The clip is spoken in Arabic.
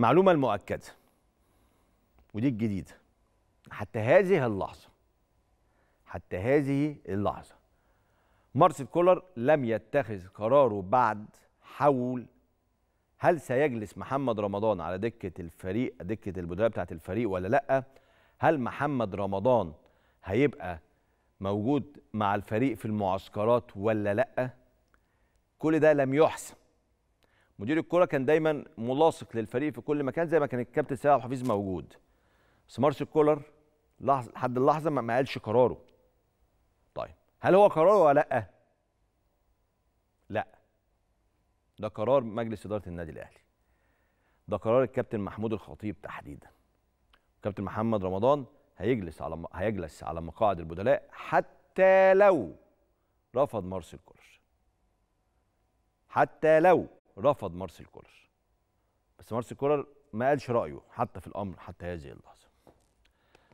المعلومة المؤكدة ودي الجديدة حتى هذه اللحظة حتى هذه اللحظة مارسيل كولر لم يتخذ قراره بعد حول هل سيجلس محمد رمضان على دكة الفريق دكة البدلاء بتاعة الفريق ولا لأ هل محمد رمضان هيبقى موجود مع الفريق في المعسكرات ولا لأ كل ده لم يحسم مدير الكره كان دايما ملاصق للفريق في كل مكان زي ما كان الكابتن سيد عبد الحفيظ موجود بس مارسيل كولر لحد اللحظه ما قالش قراره طيب هل هو قراره ولا لا لا ده قرار مجلس اداره النادي الاهلي ده قرار الكابتن محمود الخطيب تحديدا كابتن محمد رمضان هيجلس على م... هيجلس على مقاعد البدلاء حتى لو رفض مارسيل كولر حتى لو رفض مارسيل كولر بس مارسيل كولر ما قالش رايه حتى في الامر حتى هذه اللحظه